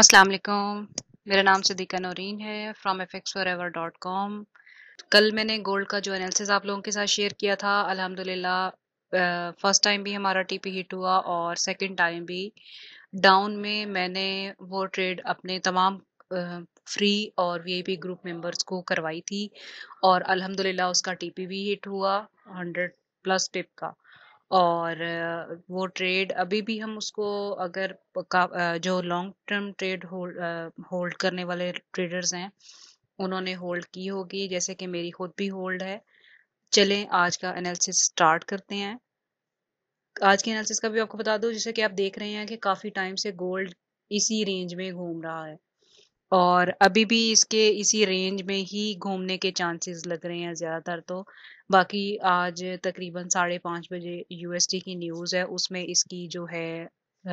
असलम मेरा नाम सदीका नौरीन है फ्राम एफेक्स फॉर एवर डॉट कॉम कल मैंने गोल्ड का जो एनालिसिस आप लोगों के साथ शेयर किया था अल्हम्दुलिल्लाह फर्स्ट टाइम भी हमारा टीपी हिट हुआ और सेकंड टाइम भी डाउन में मैंने वो ट्रेड अपने तमाम फ्री और वीआईपी ग्रुप मेंबर्स को करवाई थी और अल्हम्दुलिल्लाह उसका टीपी भी हिट हुआ हंड्रेड प्लस टिप का और वो ट्रेड अभी भी हम उसको अगर जो लॉन्ग टर्म ट्रेड होल्ड करने वाले ट्रेडर्स हैं उन्होंने होल्ड की होगी जैसे कि मेरी खुद भी होल्ड है चलें आज का एनालिसिस स्टार्ट करते हैं आज के एनालिसिस का भी आपको बता दूं जैसे कि आप देख रहे हैं कि काफ़ी टाइम से गोल्ड इसी रेंज में घूम रहा है और अभी भी इसके इसी रेंज में ही घूमने के चांसेस लग रहे हैं ज़्यादातर तो बाकी आज तकरीबन साढ़े पाँच बजे यूएसडी की न्यूज़ है उसमें इसकी जो है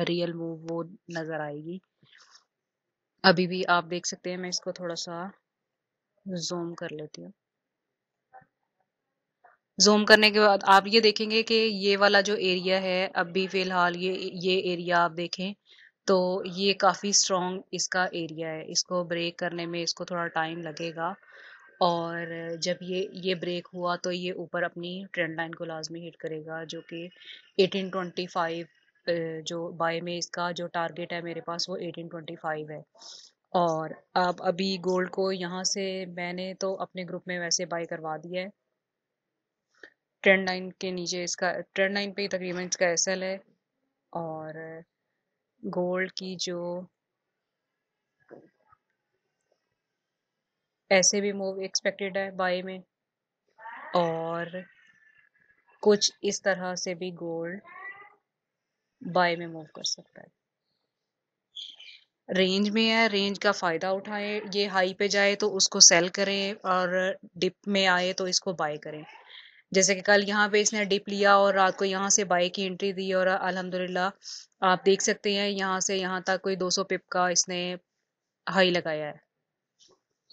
रियल मूव वो नज़र आएगी अभी भी आप देख सकते हैं मैं इसको थोड़ा सा जूम कर लेती हूँ जूम करने के बाद आप ये देखेंगे कि ये वाला जो एरिया है अभी फ़िलहाल ये ये एरिया आप देखें तो ये काफ़ी स्ट्रॉन्ग इसका एरिया है इसको ब्रेक करने में इसको थोड़ा टाइम लगेगा और जब ये ये ब्रेक हुआ तो ये ऊपर अपनी ट्रेंड लाइन को लाजमी हिट करेगा जो कि 1825 जो बाय में इसका जो टारगेट है मेरे पास वो 1825 है और अब अभी गोल्ड को यहाँ से मैंने तो अपने ग्रुप में वैसे बाय करवा दिया है ट्रेंड लाइन के नीचे इसका ट्रेंड लाइन पे तकरीबन इसका एस है और गोल्ड की जो ऐसे भी मूव एक्सपेक्टेड है बाय में और कुछ इस तरह से भी गोल्ड बाय में मूव कर सकता है रेंज में है रेंज का फ़ायदा उठाएं ये हाई पे जाए तो उसको सेल करें और डिप में आए तो इसको बाय करें जैसे कि कल यहाँ पे इसने डिप लिया और रात को यहाँ से बाई की एंट्री दी और अल्हम्दुलिल्लाह आप देख सकते हैं यहाँ से यहाँ तक कोई 200 पिप का इसने हाई लगाया है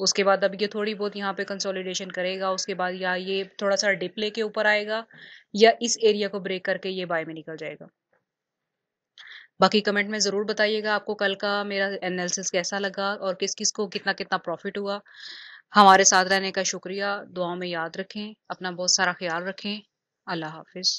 उसके बाद अब ये थोड़ी बहुत यहाँ पे कंसोलिडेशन करेगा उसके बाद या ये थोड़ा सा डिप लेके ऊपर आएगा या इस एरिया को ब्रेक करके ये बाय में निकल जाएगा बाकी कमेंट में ज़रूर बताइएगा आपको कल का मेरा एनालिसिस कैसा लगा और किस किस को कितना कितना प्रॉफिट हुआ हमारे साथ रहने का शुक्रिया दुआओं में याद रखें अपना बहुत सारा ख्याल रखें अल्लाह हाफिज़